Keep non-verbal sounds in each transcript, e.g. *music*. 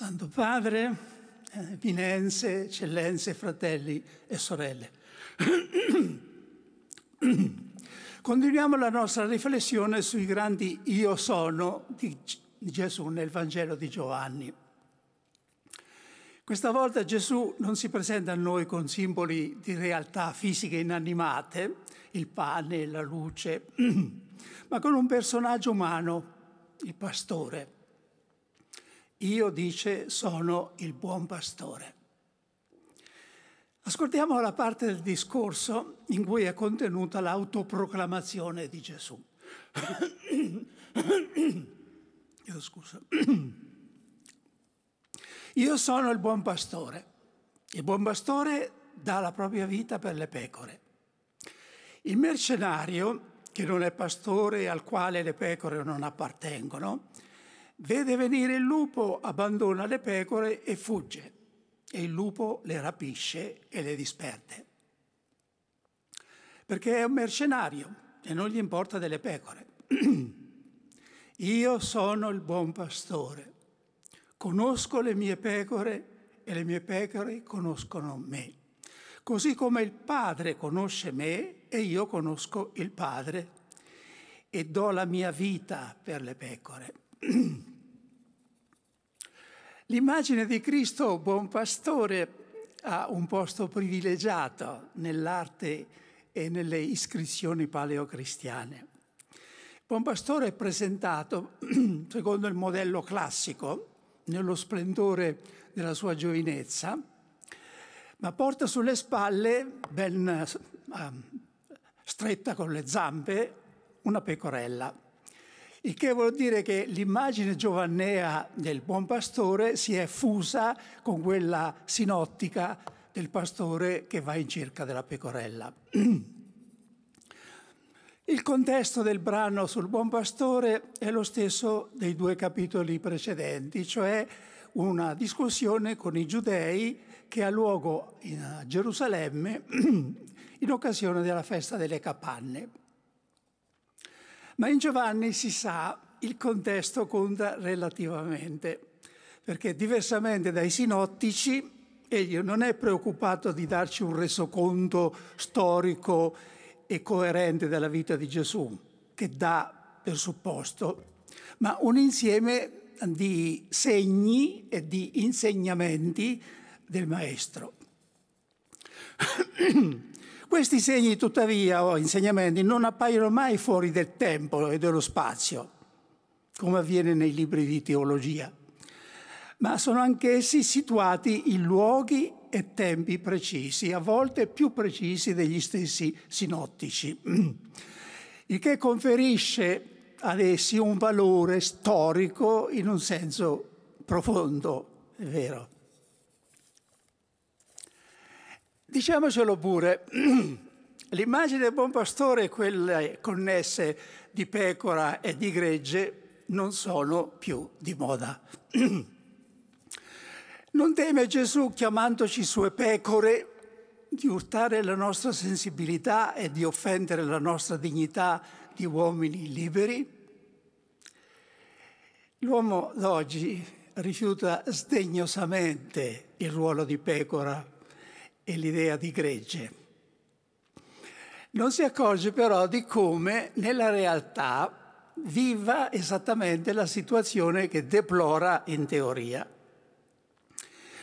Santo Padre, eminenze, eh, eccellenze, fratelli e sorelle. *clears throat* Continuiamo la nostra riflessione sui grandi io sono di Gesù nel Vangelo di Giovanni. Questa volta Gesù non si presenta a noi con simboli di realtà fisiche inanimate, il pane, la luce, *clears throat* ma con un personaggio umano, il pastore io, dice, sono il buon pastore. Ascoltiamo la parte del discorso in cui è contenuta l'autoproclamazione di Gesù. *coughs* Io, scusa. *coughs* Io sono il buon pastore. Il buon pastore dà la propria vita per le pecore. Il mercenario, che non è pastore al quale le pecore non appartengono, Vede venire il lupo, abbandona le pecore e fugge e il lupo le rapisce e le disperde. Perché è un mercenario e non gli importa delle pecore. *clears throat* Io sono il buon pastore, conosco le mie pecore e le mie pecore conoscono me. Così come il Padre conosce me e io conosco il Padre e do la mia vita per le pecore. *clears throat* L'immagine di Cristo, buon pastore, ha un posto privilegiato nell'arte e nelle iscrizioni paleocristiane. Buon pastore è presentato, *clears throat* secondo il modello classico, nello splendore della sua giovinezza, ma porta sulle spalle, ben uh, stretta con le zampe, una pecorella il che vuol dire che l'immagine giovannea del buon pastore si è fusa con quella sinottica del pastore che va in cerca della pecorella. *clears throat* Il contesto del brano sul buon pastore è lo stesso dei due capitoli precedenti, cioè una discussione con i giudei che ha luogo a Gerusalemme *clears throat* in occasione della festa delle capanne. Ma in Giovanni si sa il contesto conta relativamente, perché diversamente dai sinottici egli non è preoccupato di darci un resoconto storico e coerente della vita di Gesù, che dà per supposto, ma un insieme di segni e di insegnamenti del Maestro. *clears throat* Questi segni, tuttavia, o oh, insegnamenti, non appaiono mai fuori del tempo e dello spazio, come avviene nei libri di teologia, ma sono anch'essi situati in luoghi e tempi precisi, a volte più precisi degli stessi sinottici, il che conferisce ad essi un valore storico in un senso profondo, è vero. Diciamocelo pure, *clears throat* l'immagine del buon pastore e quelle connesse di pecora e di gregge non sono più di moda. *clears throat* Non teme Gesù, chiamandoci sue pecore, di urtare la nostra sensibilità e di offendere la nostra dignità di uomini liberi? L'uomo d'oggi rifiuta sdegnosamente il ruolo di pecora e l'idea di gregge. Non si accorge però di come nella realtà viva esattamente la situazione che deplora in teoria.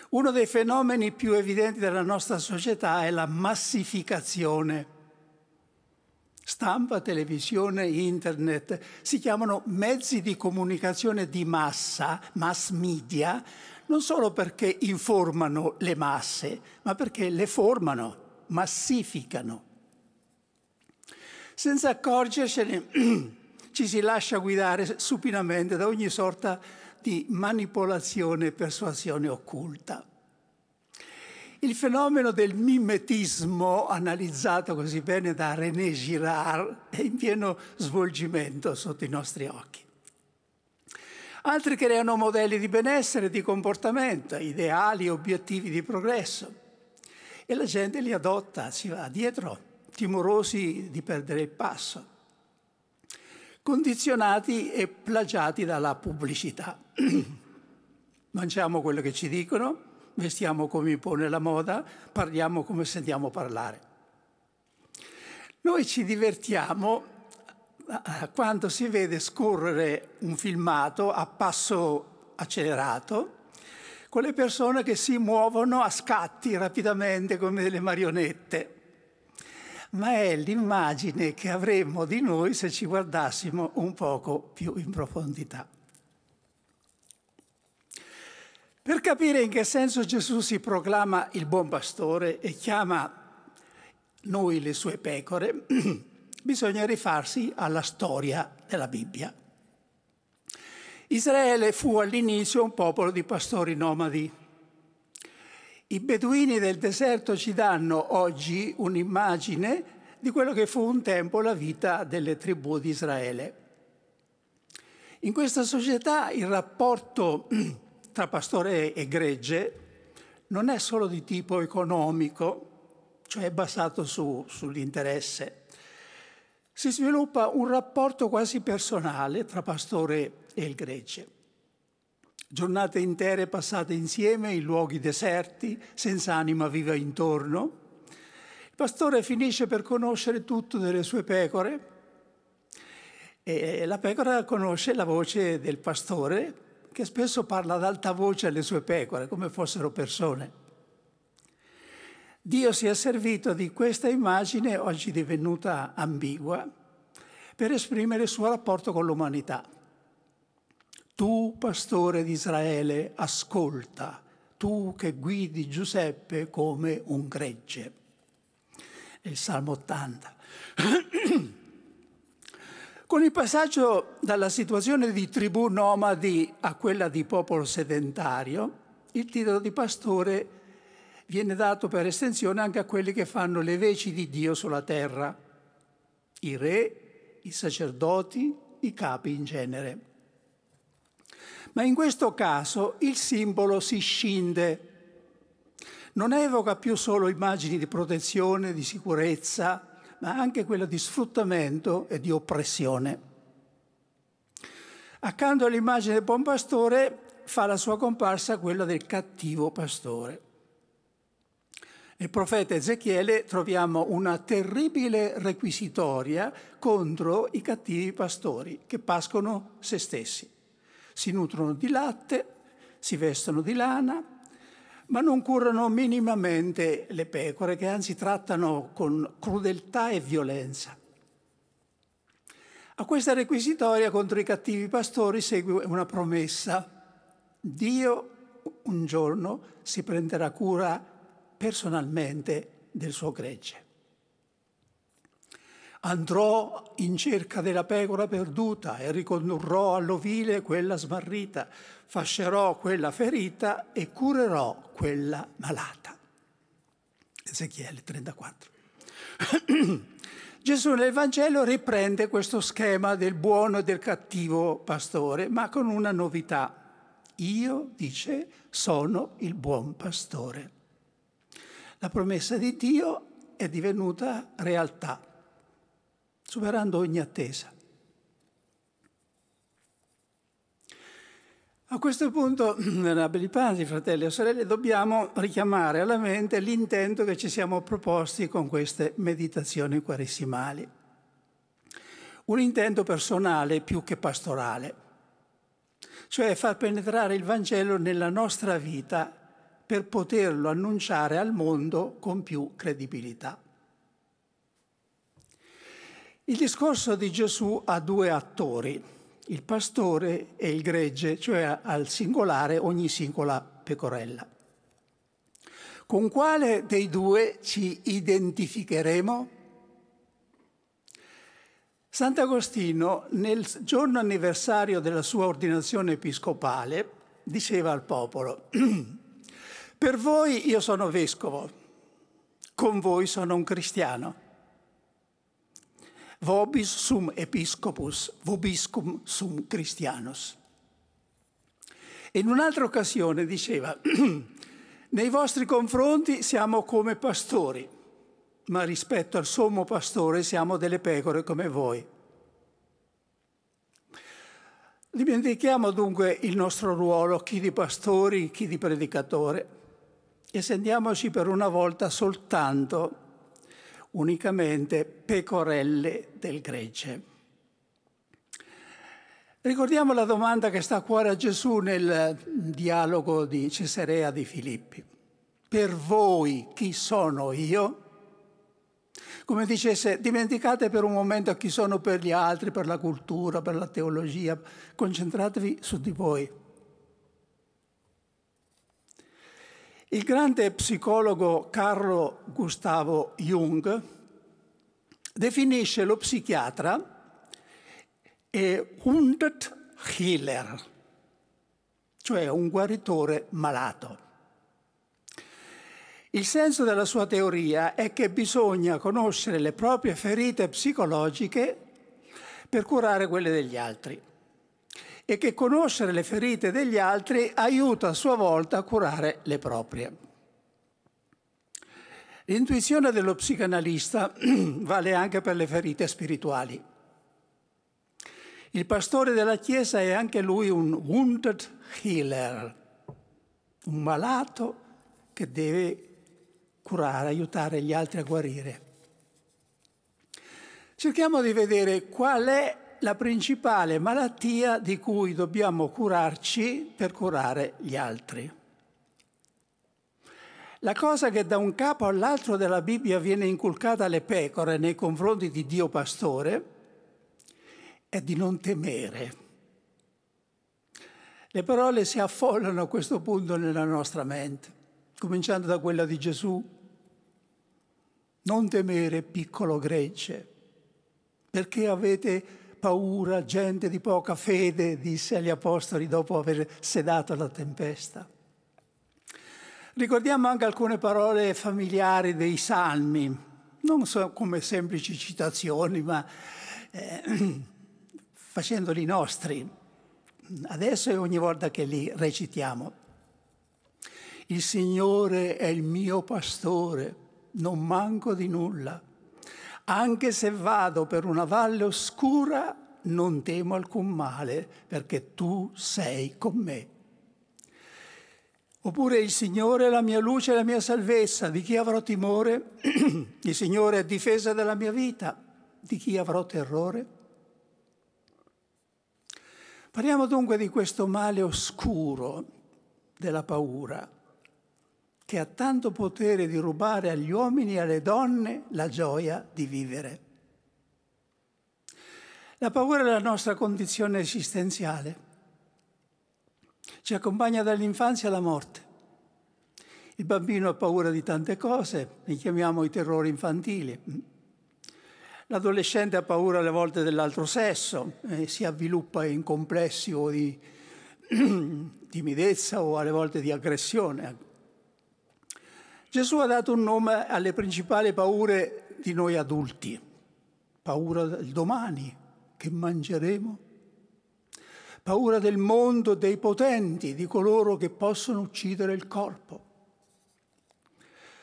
Uno dei fenomeni più evidenti della nostra società è la massificazione. Stampa, televisione, internet si chiamano mezzi di comunicazione di massa, mass media, non solo perché informano le masse, ma perché le formano, massificano. Senza accorgersene *clears throat* ci si lascia guidare supinamente da ogni sorta di manipolazione e persuasione occulta. Il fenomeno del mimetismo, analizzato così bene da René Girard, è in pieno svolgimento sotto i nostri occhi. Altri creano modelli di benessere, di comportamento, ideali, obiettivi di progresso. E la gente li adotta, si va dietro, timorosi di perdere il passo, condizionati e plagiati dalla pubblicità. *clears throat* Mangiamo quello che ci dicono, vestiamo come impone la moda, parliamo come sentiamo parlare. Noi ci divertiamo *laughs* quando si vede scorrere un filmato a passo accelerato con le persone che si muovono a scatti rapidamente come delle marionette. Ma è l'immagine che avremmo di noi se ci guardassimo un poco più in profondità. Per capire in che senso Gesù si proclama il buon pastore e chiama noi le sue pecore, *clears throat* bisogna rifarsi alla storia della Bibbia. Israele fu all'inizio un popolo di pastori nomadi. I beduini del deserto ci danno oggi un'immagine di quello che fu un tempo la vita delle tribù di Israele. In questa società il rapporto *clears throat* tra pastore e gregge non è solo di tipo economico, cioè basato su, sull'interesse, si sviluppa un rapporto quasi personale tra pastore e il Grece. Giornate intere passate insieme in luoghi deserti, senza anima viva intorno. Il pastore finisce per conoscere tutto delle sue pecore e la pecora conosce la voce del pastore che spesso parla ad alta voce alle sue pecore come fossero persone. Dio si è servito di questa immagine, oggi divenuta ambigua, per esprimere il suo rapporto con l'umanità. Tu, pastore di Israele, ascolta, tu che guidi Giuseppe come un gregge. il Salmo 80. *clears throat* Con il passaggio dalla situazione di tribù nomadi a quella di popolo sedentario, il titolo di pastore è viene dato per estensione anche a quelli che fanno le veci di Dio sulla terra, i re, i sacerdoti, i capi in genere. Ma in questo caso il simbolo si scinde, non evoca più solo immagini di protezione, di sicurezza, ma anche quella di sfruttamento e di oppressione. Accanto all'immagine del buon pastore fa la sua comparsa quella del cattivo pastore. Nel profeta Ezechiele troviamo una terribile requisitoria contro i cattivi pastori che pascono se stessi. Si nutrono di latte, si vestono di lana, ma non curano minimamente le pecore che anzi trattano con crudeltà e violenza. A questa requisitoria contro i cattivi pastori segue una promessa. Dio un giorno si prenderà cura di personalmente del suo gregge. Andrò in cerca della pecora perduta e ricondurrò all'ovile quella smarrita, fascerò quella ferita e curerò quella malata. Ezechiele 34. *clears throat* Gesù nel Vangelo riprende questo schema del buono e del cattivo pastore, ma con una novità. Io, dice, sono il buon pastore. La promessa di Dio è divenuta realtà, superando ogni attesa. A questo punto, *clears throat* venerabili padri, fratelli e sorelle, dobbiamo richiamare alla mente l'intento che ci siamo proposti con queste meditazioni quaresimali. Un intento personale più che pastorale, cioè far penetrare il Vangelo nella nostra vita per poterlo annunciare al mondo con più credibilità. Il discorso di Gesù ha due attori, il pastore e il gregge, cioè al singolare ogni singola pecorella. Con quale dei due ci identificheremo? Sant'Agostino, nel giorno anniversario della sua ordinazione episcopale, diceva al popolo *clears throat* Per voi io sono vescovo, con voi sono un cristiano. Vobis sum episcopus, vobiscum sum christianus. In un'altra occasione diceva, *clears throat* nei vostri confronti siamo come pastori, ma rispetto al sommo pastore siamo delle pecore come voi. Dimentichiamo dunque il nostro ruolo, chi di pastori, chi di predicatore e sentiamoci per una volta soltanto, unicamente, pecorelle del gregge. Ricordiamo la domanda che sta a cuore a Gesù nel dialogo di Cesarea di Filippi. Per voi chi sono io? Come dicesse, dimenticate per un momento chi sono per gli altri, per la cultura, per la teologia, concentratevi su di voi. Il grande psicologo Carlo Gustavo Jung definisce lo psichiatra e Hundert Healer, cioè un guaritore malato. Il senso della sua teoria è che bisogna conoscere le proprie ferite psicologiche per curare quelle degli altri e che conoscere le ferite degli altri aiuta a sua volta a curare le proprie. L'intuizione dello psicanalista *clears throat* vale anche per le ferite spirituali. Il pastore della Chiesa è anche lui un wounded healer, un malato che deve curare, aiutare gli altri a guarire. Cerchiamo di vedere qual è la principale malattia di cui dobbiamo curarci per curare gli altri. La cosa che da un capo all'altro della Bibbia viene inculcata alle pecore nei confronti di Dio pastore è di non temere. Le parole si affollano a questo punto nella nostra mente, cominciando da quella di Gesù. Non temere, piccolo Grece, perché avete paura, gente di poca fede, disse agli apostoli dopo aver sedato la tempesta. Ricordiamo anche alcune parole familiari dei salmi, non so come semplici citazioni, ma eh, *clears throat* facendoli nostri, adesso e ogni volta che li recitiamo. Il Signore è il mio pastore, non manco di nulla. Anche se vado per una valle oscura, non temo alcun male, perché tu sei con me. Oppure il Signore è la mia luce e la mia salvezza, di chi avrò timore? *clears throat* il Signore è difesa della mia vita, di chi avrò terrore? Parliamo dunque di questo male oscuro della paura che ha tanto potere di rubare agli uomini e alle donne la gioia di vivere. La paura è la nostra condizione esistenziale. Ci accompagna dall'infanzia alla morte. Il bambino ha paura di tante cose, li chiamiamo i terrori infantili. L'adolescente ha paura alle volte dell'altro sesso, eh, si avviluppa in complessi o di *clears throat* timidezza o alle volte di aggressione Gesù ha dato un nome alle principali paure di noi adulti, paura del domani, che mangeremo, paura del mondo, dei potenti, di coloro che possono uccidere il corpo.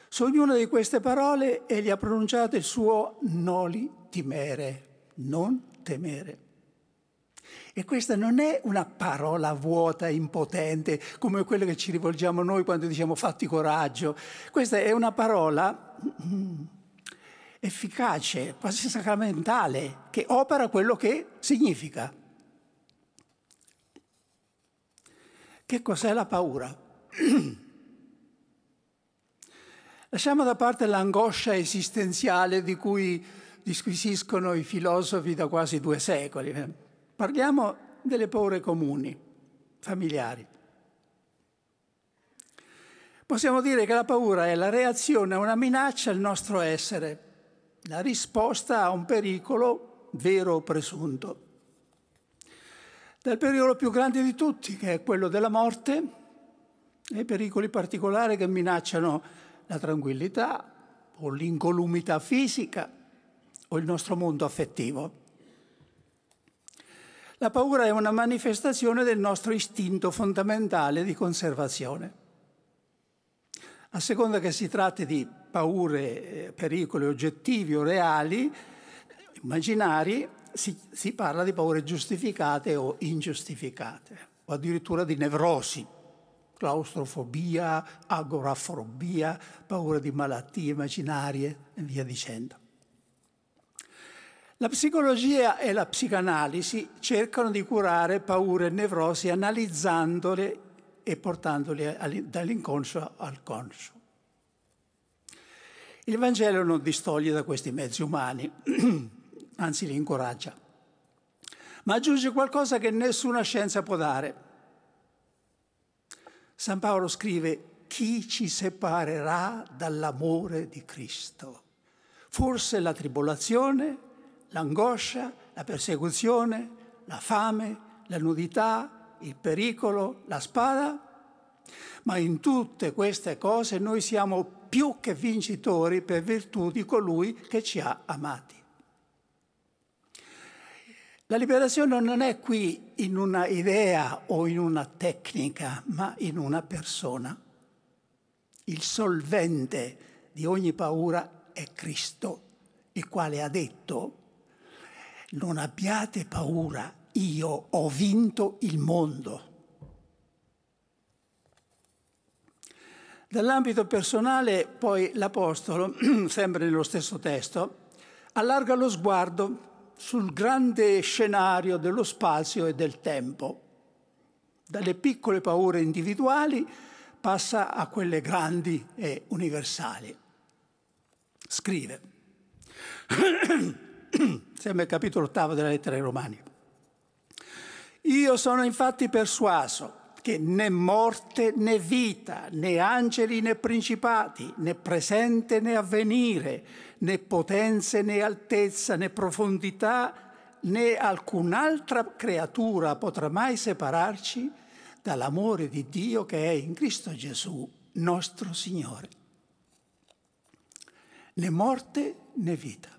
Su ognuna di queste parole egli ha pronunciato il suo noli timere, non temere. E questa non è una parola vuota, impotente, come quella che ci rivolgiamo noi quando diciamo fatti coraggio. Questa è una parola mm, efficace, quasi sacramentale, che opera quello che significa. Che cos'è la paura? *clears throat* Lasciamo da parte l'angoscia esistenziale di cui disquisiscono i filosofi da quasi due secoli. Eh. Parliamo delle paure comuni, familiari. Possiamo dire che la paura è la reazione a una minaccia al nostro essere, la risposta a un pericolo vero o presunto. Dal pericolo più grande di tutti, che è quello della morte, ai pericoli particolari che minacciano la tranquillità o l'incolumità fisica o il nostro mondo affettivo. La paura è una manifestazione del nostro istinto fondamentale di conservazione. A seconda che si tratti di paure, eh, pericoli oggettivi o reali, immaginari, si, si parla di paure giustificate o ingiustificate, o addirittura di nevrosi, claustrofobia, agorafobia, paura di malattie immaginarie e via dicendo. La psicologia e la psicanalisi cercano di curare paure e nevrosi analizzandole e portandole dall'inconscio al conscio. Il Vangelo non distoglie da questi mezzi umani, *clears throat* anzi li incoraggia, ma aggiunge qualcosa che nessuna scienza può dare. San Paolo scrive, chi ci separerà dall'amore di Cristo? Forse la tribolazione, l'angoscia, la persecuzione, la fame, la nudità, il pericolo, la spada, ma in tutte queste cose noi siamo più che vincitori per virtù di colui che ci ha amati. La liberazione non è qui in una idea o in una tecnica, ma in una persona. Il solvente di ogni paura è Cristo, il quale ha detto non abbiate paura, io ho vinto il mondo. Dall'ambito personale poi l'Apostolo, *clears throat* sempre nello stesso testo, allarga lo sguardo sul grande scenario dello spazio e del tempo. Dalle piccole paure individuali passa a quelle grandi e universali. Scrive. *clears throat* *clears throat* sembra il capitolo ottavo della lettera ai Romani. Io sono infatti persuaso che né morte né vita, né angeli né principati, né presente né avvenire, né potenze né altezza né profondità, né alcun'altra creatura potrà mai separarci dall'amore di Dio che è in Cristo Gesù, nostro Signore. Né morte né vita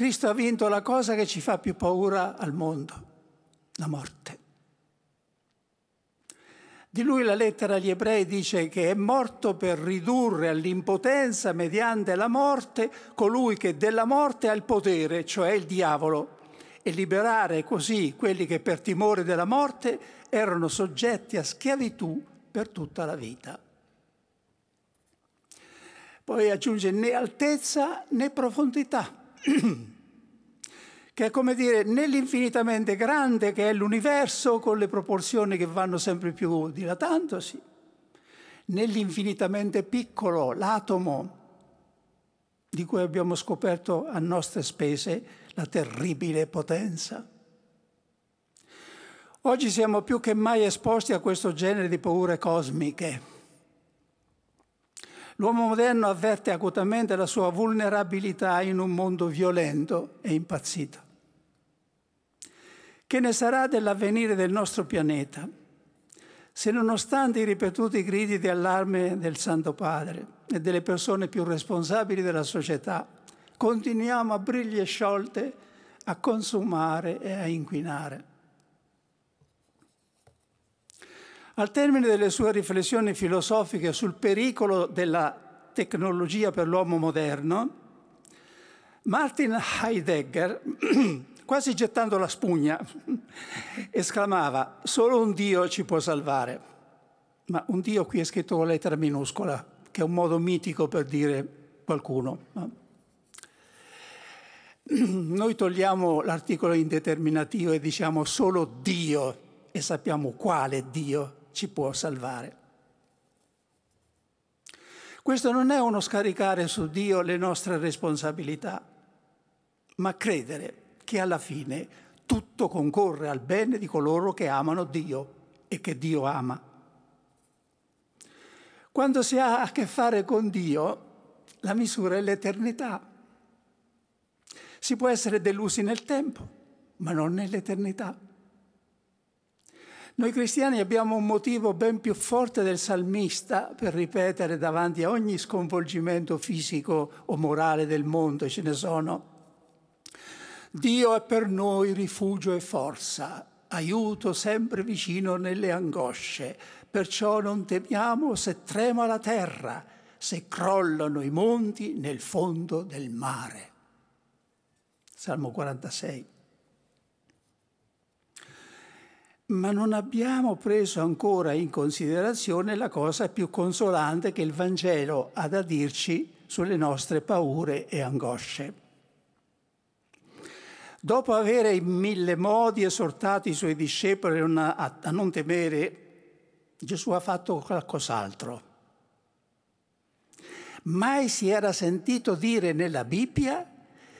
Cristo ha vinto la cosa che ci fa più paura al mondo, la morte. Di lui la lettera agli ebrei dice che è morto per ridurre all'impotenza mediante la morte colui che della morte ha il potere, cioè il diavolo, e liberare così quelli che per timore della morte erano soggetti a schiavitù per tutta la vita. Poi aggiunge né altezza né profondità. *clears throat* che è come dire nell'infinitamente grande che è l'universo con le proporzioni che vanno sempre più dilatandosi, nell'infinitamente piccolo, l'atomo, di cui abbiamo scoperto a nostre spese la terribile potenza. Oggi siamo più che mai esposti a questo genere di paure cosmiche L'uomo moderno avverte acutamente la sua vulnerabilità in un mondo violento e impazzito. Che ne sarà dell'avvenire del nostro pianeta se nonostante i ripetuti gridi di allarme del Santo Padre e delle persone più responsabili della società, continuiamo a briglie sciolte a consumare e a inquinare? Al termine delle sue riflessioni filosofiche sul pericolo della tecnologia per l'uomo moderno, Martin Heidegger, *clears throat* quasi gettando la spugna, *laughs* esclamava solo un Dio ci può salvare. Ma un Dio qui è scritto con lettera minuscola, che è un modo mitico per dire qualcuno. *clears throat* Noi togliamo l'articolo indeterminativo e diciamo solo Dio e sappiamo quale Dio ci può salvare. Questo non è uno scaricare su Dio le nostre responsabilità, ma credere che alla fine tutto concorre al bene di coloro che amano Dio e che Dio ama. Quando si ha a che fare con Dio, la misura è l'eternità. Si può essere delusi nel tempo, ma non nell'eternità. Noi cristiani abbiamo un motivo ben più forte del salmista per ripetere davanti a ogni sconvolgimento fisico o morale del mondo, ce ne sono. Dio è per noi rifugio e forza, aiuto sempre vicino nelle angosce, perciò non temiamo se trema la terra, se crollano i monti nel fondo del mare. Salmo 46. ma non abbiamo preso ancora in considerazione la cosa più consolante che il Vangelo ha da dirci sulle nostre paure e angosce. Dopo avere in mille modi esortato i suoi discepoli a non temere, Gesù ha fatto qualcos'altro. Mai si era sentito dire nella Bibbia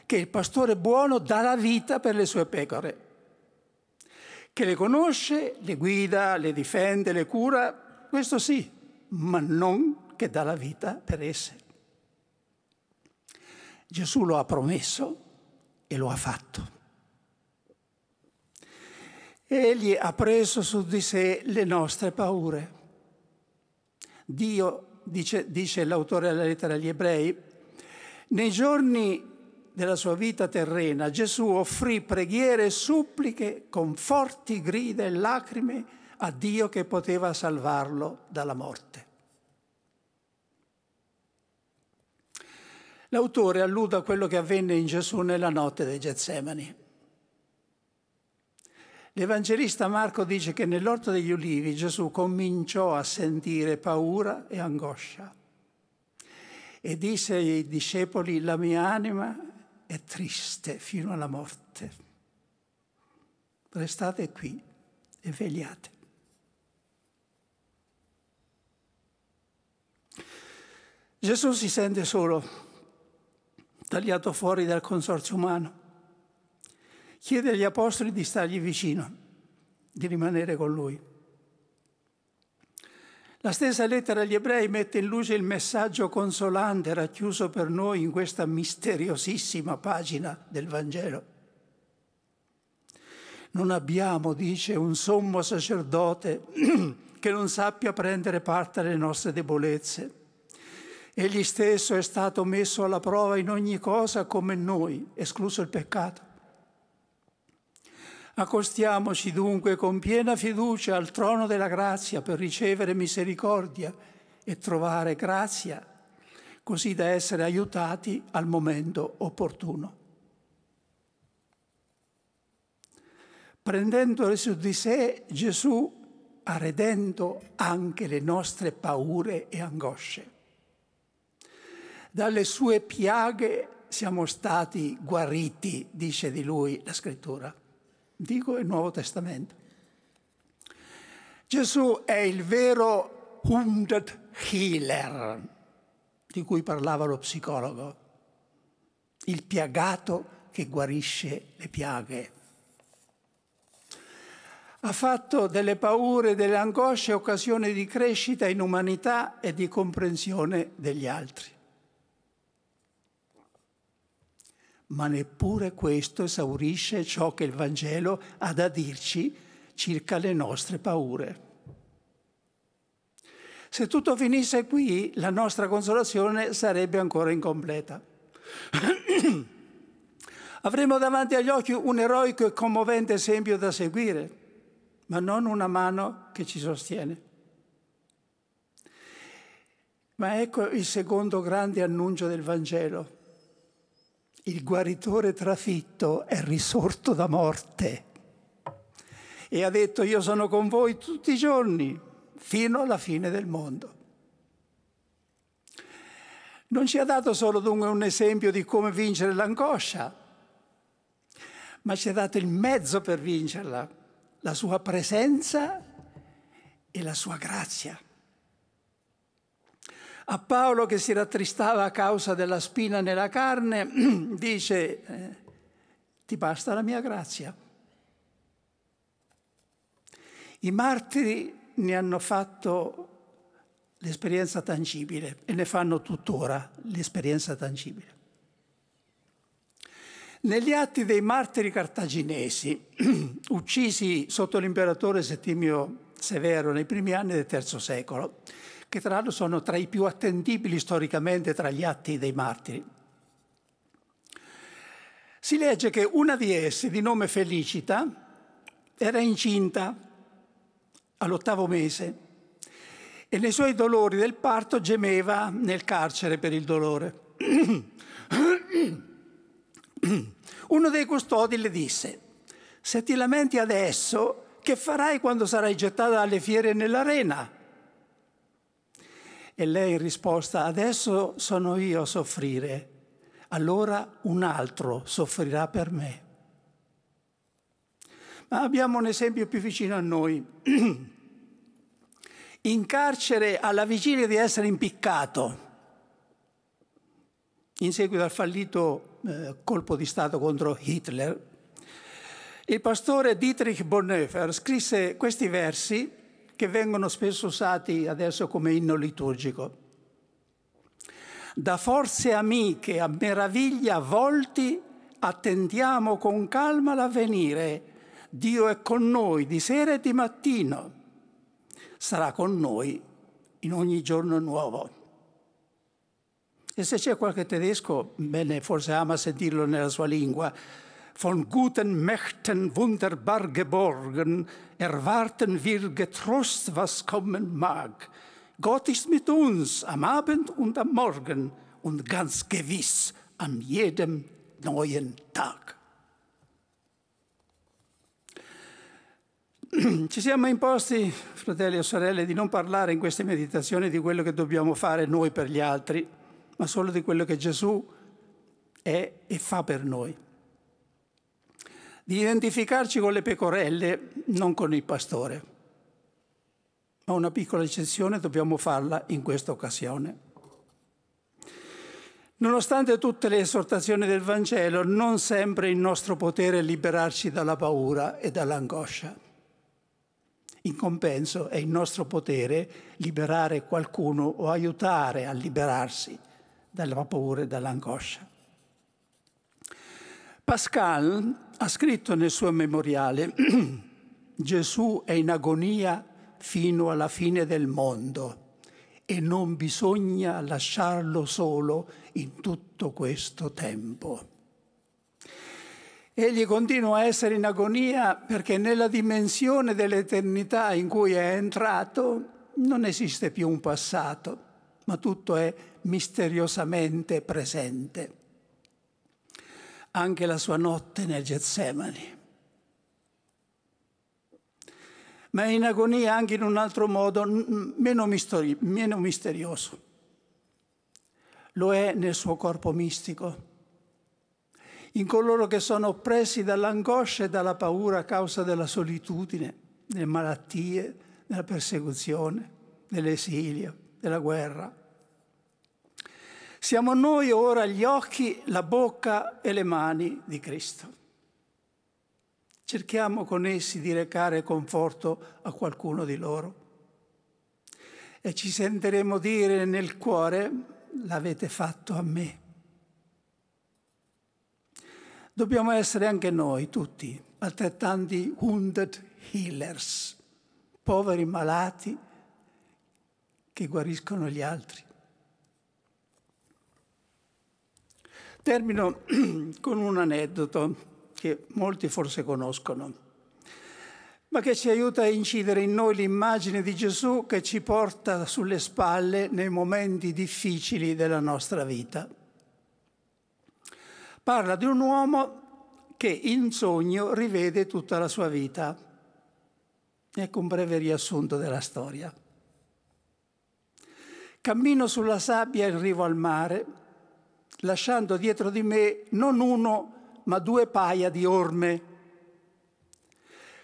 che il pastore buono dà la vita per le sue pecore che le conosce, le guida, le difende, le cura, questo sì, ma non che dà la vita per esse. Gesù lo ha promesso e lo ha fatto. Egli ha preso su di sé le nostre paure. Dio, dice, dice l'autore della lettera agli ebrei, nei giorni della sua vita terrena, Gesù offrì preghiere, e suppliche, con forti grida e lacrime a Dio che poteva salvarlo dalla morte. L'autore allude a quello che avvenne in Gesù nella notte dei Getsemani. L'Evangelista Marco dice che nell'orto degli ulivi Gesù cominciò a sentire paura e angoscia e disse ai discepoli, la mia anima e triste fino alla morte. Restate qui e vegliate. Gesù si sente solo, tagliato fuori dal consorzio umano. Chiede agli apostoli di stargli vicino, di rimanere con lui. La stessa lettera agli ebrei mette in luce il messaggio consolante racchiuso per noi in questa misteriosissima pagina del Vangelo. Non abbiamo, dice, un sommo sacerdote *clears throat* che non sappia prendere parte alle nostre debolezze. Egli stesso è stato messo alla prova in ogni cosa come noi, escluso il peccato. Accostiamoci dunque con piena fiducia al trono della grazia per ricevere misericordia e trovare grazia, così da essere aiutati al momento opportuno. Prendendole su di sé, Gesù ha redento anche le nostre paure e angosce. Dalle sue piaghe siamo stati guariti, dice di lui la scrittura dico il Nuovo Testamento. Gesù è il vero Hundred Healer, di cui parlava lo psicologo, il piagato che guarisce le piaghe. Ha fatto delle paure e delle angosce occasione di crescita in umanità e di comprensione degli altri. ma neppure questo esaurisce ciò che il Vangelo ha da dirci circa le nostre paure. Se tutto finisse qui, la nostra consolazione sarebbe ancora incompleta. *clears throat* Avremo davanti agli occhi un eroico e commovente esempio da seguire, ma non una mano che ci sostiene. Ma ecco il secondo grande annuncio del Vangelo, il guaritore trafitto è risorto da morte e ha detto io sono con voi tutti i giorni fino alla fine del mondo. Non ci ha dato solo dunque un esempio di come vincere l'angoscia, ma ci ha dato il mezzo per vincerla, la sua presenza e la sua grazia. A Paolo che si rattristava a causa della spina nella carne, *clears throat* dice, eh, ti basta la mia grazia. I martiri ne hanno fatto l'esperienza tangibile e ne fanno tuttora l'esperienza tangibile. Negli atti dei martiri cartaginesi, *clears throat* uccisi sotto l'imperatore Settimio Severo nei primi anni del III secolo, che tra l'altro sono tra i più attendibili storicamente tra gli atti dei martiri. Si legge che una di esse, di nome Felicita, era incinta all'ottavo mese e nei suoi dolori del parto gemeva nel carcere per il dolore. *clears throat* Uno dei custodi le disse, se ti lamenti adesso, che farai quando sarai gettata dalle fiere nell'arena? E lei in risposta, adesso sono io a soffrire, allora un altro soffrirà per me. Ma abbiamo un esempio più vicino a noi. *clears throat* In carcere alla vigilia di essere impiccato, in seguito al fallito eh, colpo di Stato contro Hitler, il pastore Dietrich Bonhoeffer scrisse questi versi che vengono spesso usati adesso come inno liturgico. Da forze amiche a meraviglia volti attendiamo con calma l'avvenire. Dio è con noi di sera e di mattino. Sarà con noi in ogni giorno nuovo. E se c'è qualche tedesco, bene, forse ama sentirlo nella sua lingua, von guten Mächten wunderbar geborgen, erwarten wir getrost, was kommen mag. Gott ist mit uns am Abend und am Morgen und ganz gewiss an jedem neuen Tag. *clears throat* Ci siamo imposti, fratelli e sorelle, di non parlare in queste meditazioni di quello che dobbiamo fare noi per gli altri, ma solo di quello che Gesù è e fa per noi di identificarci con le pecorelle, non con il pastore. Ma una piccola eccezione dobbiamo farla in questa occasione. Nonostante tutte le esortazioni del Vangelo, non sempre è in nostro potere liberarci dalla paura e dall'angoscia. In compenso è il nostro potere liberare qualcuno o aiutare a liberarsi dalla paura e dall'angoscia. Pascal ha scritto nel suo memoriale *clears throat* Gesù è in agonia fino alla fine del mondo e non bisogna lasciarlo solo in tutto questo tempo. Egli continua a essere in agonia perché nella dimensione dell'eternità in cui è entrato non esiste più un passato, ma tutto è misteriosamente presente anche la sua notte nel Getsemani. Ma è in agonia anche in un altro modo, meno, misteri meno misterioso. Lo è nel suo corpo mistico, in coloro che sono oppressi dall'angoscia e dalla paura a causa della solitudine, delle malattie, della persecuzione, dell'esilio, della guerra siamo noi ora gli occhi, la bocca e le mani di Cristo. Cerchiamo con essi di recare conforto a qualcuno di loro e ci sentiremo dire nel cuore l'avete fatto a me. Dobbiamo essere anche noi tutti altrettanti wounded healers, poveri malati che guariscono gli altri. Termino *clears throat* con un aneddoto che molti forse conoscono, ma che ci aiuta a incidere in noi l'immagine di Gesù che ci porta sulle spalle nei momenti difficili della nostra vita. Parla di un uomo che in sogno rivede tutta la sua vita. Ecco un breve riassunto della storia. Cammino sulla sabbia in rivo al mare lasciando dietro di me non uno, ma due paia di orme.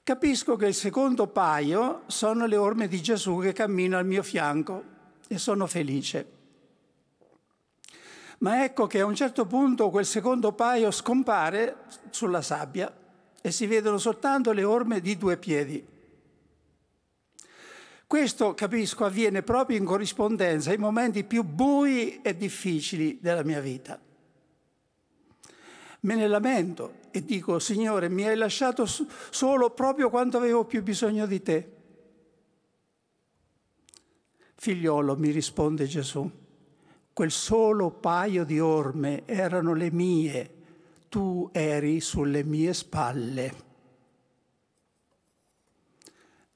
Capisco che il secondo paio sono le orme di Gesù che cammina al mio fianco e sono felice. Ma ecco che a un certo punto quel secondo paio scompare sulla sabbia e si vedono soltanto le orme di due piedi. Questo, capisco, avviene proprio in corrispondenza ai momenti più bui e difficili della mia vita. Me ne lamento e dico, Signore, mi hai lasciato solo proprio quando avevo più bisogno di te. Figliolo, mi risponde Gesù, quel solo paio di orme erano le mie, tu eri sulle mie spalle.